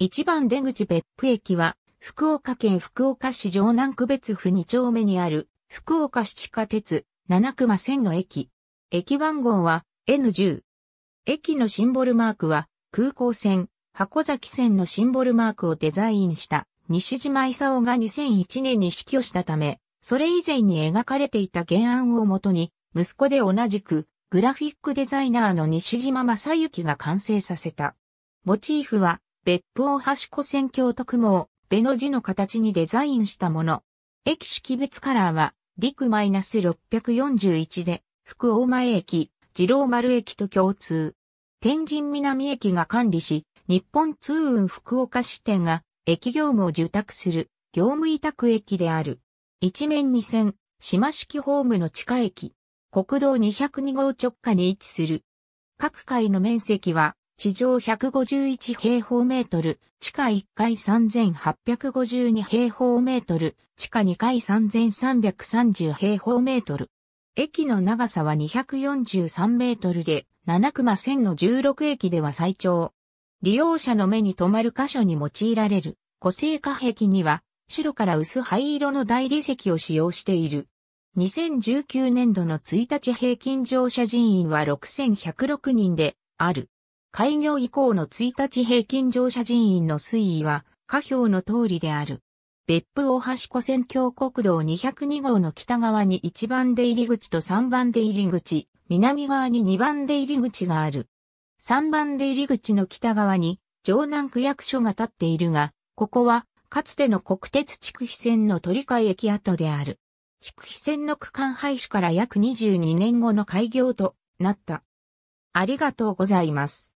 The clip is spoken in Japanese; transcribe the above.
一番出口別府駅は、福岡県福岡市城南区別府2丁目にある、福岡市地下鉄、七熊線の駅。駅番号は N10。駅のシンボルマークは、空港線、箱崎線のシンボルマークをデザインした、西島勲が2001年に死去したため、それ以前に描かれていた原案をもとに、息子で同じく、グラフィックデザイナーの西島正幸が完成させた。モチーフは、別府大橋古線京都区を、べの字の形にデザインしたもの。駅識別カラーは、陸マイナス -641 で、福大前駅、二郎丸駅と共通。天神南駅が管理し、日本通運福岡支店が、駅業務を受託する、業務委託駅である。一面二線、島式ホームの地下駅。国道202号直下に位置する。各階の面積は地上151平方メートル、地下1階3852平方メートル、地下2階3330平方メートル。駅の長さは243メートルで、七熊線の16駅では最長。利用者の目に留まる箇所に用いられる、個性化壁には、白から薄灰色の大理石を使用している。2019年度の1日平均乗車人員は6106人で、ある。開業以降の1日平均乗車人員の推移は、下表の通りである。別府大橋湖線峡国道202号の北側に1番出入り口と3番出入り口、南側に2番出入り口がある。3番出入り口の北側に、城南区役所が建っているが、ここは、かつての国鉄筑肥線の取り替え駅跡である。筑肥線の区間廃止から約22年後の開業となった。ありがとうございます。